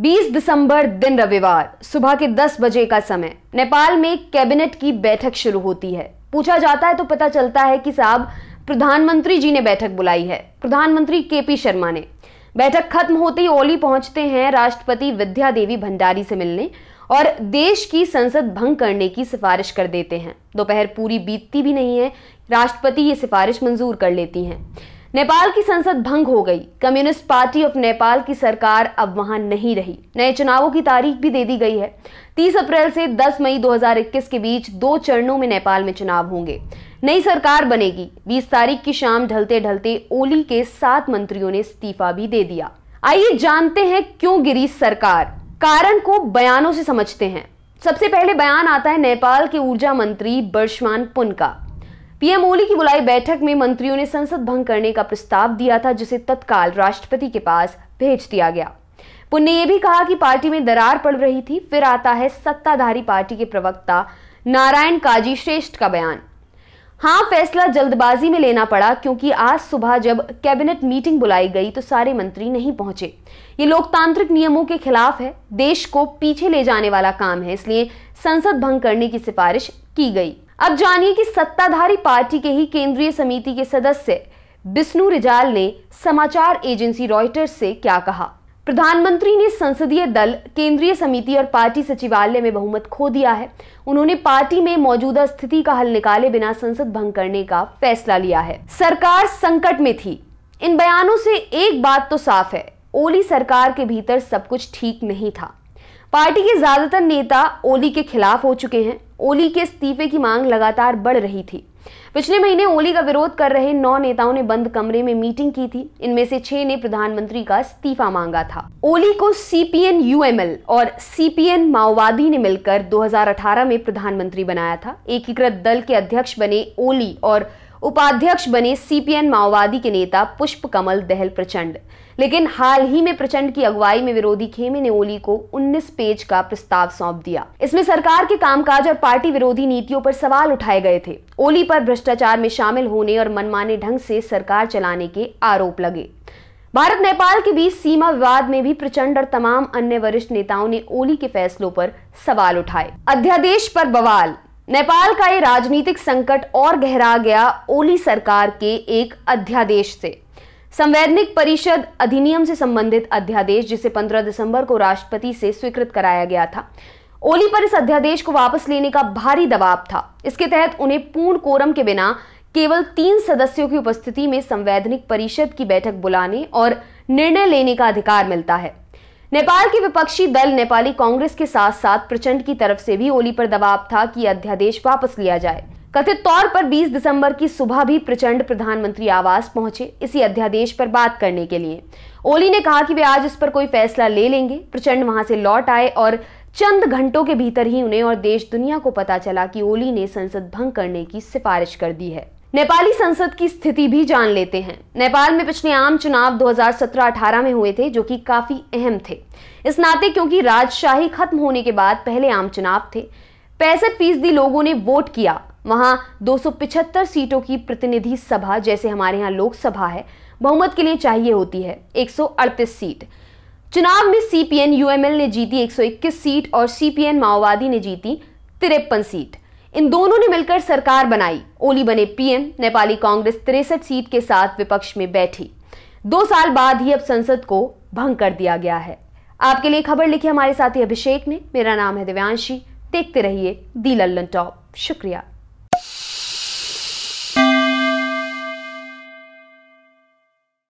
20 दिसंबर दिन रविवार सुबह के 10 बजे का समय नेपाल में कैबिनेट की बैठक शुरू होती है पूछा जाता है तो पता चलता है कि साहब प्रधानमंत्री जी ने बैठक बुलाई है प्रधानमंत्री के पी शर्मा ने बैठक खत्म होते ही ओली पहुंचते हैं राष्ट्रपति विद्या देवी भंडारी से मिलने और देश की संसद भंग करने की सिफारिश कर देते हैं दोपहर पूरी बीतती भी नहीं है राष्ट्रपति ये सिफारिश मंजूर कर लेती हैं नेपाल की संसद भंग हो गई कम्युनिस्ट पार्टी ऑफ नेपाल की सरकार अब वहां नहीं रही नए चुनावों की तारीख भी दे दी गई है 30 अप्रैल से 10 मई 2021 के बीच दो चरणों में नेपाल में चुनाव होंगे नई सरकार बनेगी 20 तारीख की शाम ढलते ढलते ओली के सात मंत्रियों ने इस्तीफा भी दे दिया आइए जानते हैं क्यों गिरी सरकार कारण को बयानों से समझते हैं सबसे पहले बयान आता है नेपाल के ऊर्जा मंत्री बर्षमान पुन का पीएम ओली की बुलाई बैठक में मंत्रियों ने संसद भंग करने का प्रस्ताव दिया था जिसे तत्काल राष्ट्रपति के पास भेज दिया गया पुन ने यह भी कहा कि पार्टी में दरार पड़ रही थी फिर आता है सत्ताधारी पार्टी के प्रवक्ता नारायण काजी श्रेष्ठ का बयान हां फैसला जल्दबाजी में लेना पड़ा क्योंकि आज सुबह जब कैबिनेट मीटिंग बुलाई गई तो सारे मंत्री नहीं पहुंचे ये लोकतांत्रिक नियमों के खिलाफ है देश को पीछे ले जाने वाला काम है इसलिए संसद भंग करने की सिफारिश की गई अब जानिए कि सत्ताधारी पार्टी के ही केंद्रीय समिति के सदस्य विष्णु रिजाल ने समाचार एजेंसी रॉयटर्स से क्या कहा प्रधानमंत्री ने संसदीय दल केंद्रीय समिति और पार्टी सचिवालय में बहुमत खो दिया है उन्होंने पार्टी में मौजूदा स्थिति का हल निकाले बिना संसद भंग करने का फैसला लिया है सरकार संकट में थी इन बयानों से एक बात तो साफ है ओली सरकार के भीतर सब कुछ ठीक नहीं था पार्टी के ज्यादातर नेता ओली के खिलाफ हो चुके हैं ओली के इस्तीफे की मांग लगातार बढ़ रही थी पिछले महीने ओली का विरोध कर रहे नौ नेताओं ने बंद कमरे में मीटिंग की थी इनमें से छह ने प्रधानमंत्री का इस्तीफा मांगा था ओली को सीपीएन यूएमएल और सीपीएन माओवादी ने मिलकर 2018 में प्रधानमंत्री बनाया था एकीकृत दल के अध्यक्ष बने ओली और उपाध्यक्ष बने सीपीएन माओवादी के नेता पुष्प कमल दहल प्रचंड लेकिन हाल ही में प्रचंड की अगुवाई में विरोधी खेमे ने ओली को 19 पेज का प्रस्ताव सौंप दिया इसमें सरकार के कामकाज और पार्टी विरोधी नीतियों पर सवाल उठाए गए थे ओली पर भ्रष्टाचार में शामिल होने और मनमाने ढंग से सरकार चलाने के आरोप लगे भारत नेपाल के बीच सीमा विवाद में भी प्रचंड और तमाम अन्य वरिष्ठ नेताओं ने ओली के फैसलों पर सवाल उठाए अध्यादेश पर बवाल नेपाल का ये राजनीतिक संकट और गहरा गया ओली सरकार के एक अध्यादेश से संवैधानिक परिषद अधिनियम से संबंधित अध्यादेश जिसे 15 दिसंबर को राष्ट्रपति से स्वीकृत कराया गया था ओली पर इस अध्यादेश को वापस लेने का भारी दबाव था इसके तहत उन्हें पूर्ण कोरम के बिना केवल तीन सदस्यों की उपस्थिति में संवैधानिक परिषद की बैठक बुलाने और निर्णय लेने का अधिकार मिलता है नेपाल के विपक्षी दल नेपाली कांग्रेस के साथ साथ प्रचंड की तरफ से भी ओली पर दबाव था कि अध्यादेश वापस लिया जाए कथित तौर पर 20 दिसंबर की सुबह भी प्रचंड प्रधानमंत्री आवास पहुंचे इसी अध्यादेश पर बात करने के लिए ओली ने कहा कि वे आज इस पर कोई फैसला ले लेंगे प्रचंड वहां से लौट आए और चंद घंटों के भीतर ही उन्हें और देश दुनिया को पता चला कि ओली ने संसद भंग करने की सिफारिश कर दी है नेपाली संसद की स्थिति भी जान लेते हैं नेपाल में पिछले आम चुनाव 2017-18 में हुए थे जो कि काफी अहम थे इस नाते क्योंकि राजशाही खत्म होने के बाद पहले आम चुनाव थे पैंसठ फीसदी लोगों ने वोट किया वहां 275 सीटों की प्रतिनिधि सभा जैसे हमारे यहाँ लोकसभा है बहुमत के लिए चाहिए होती है एक सीट चुनाव में सीपीएन यूएमएल ने जीती 121 सीट और सीपीएन माओवादी ने जीती तिरपन सीट इन दोनों ने मिलकर सरकार बनाई ओली बने पीएम नेपाली कांग्रेस तिरसठ सीट के साथ विपक्ष में बैठी दो साल बाद ही अब संसद को भंग कर दिया गया है आपके लिए खबर लिखी हमारे साथी अभिषेक ने मेरा नाम है दिव्यांशी देखते रहिए दी लल्लन टॉप शुक्रिया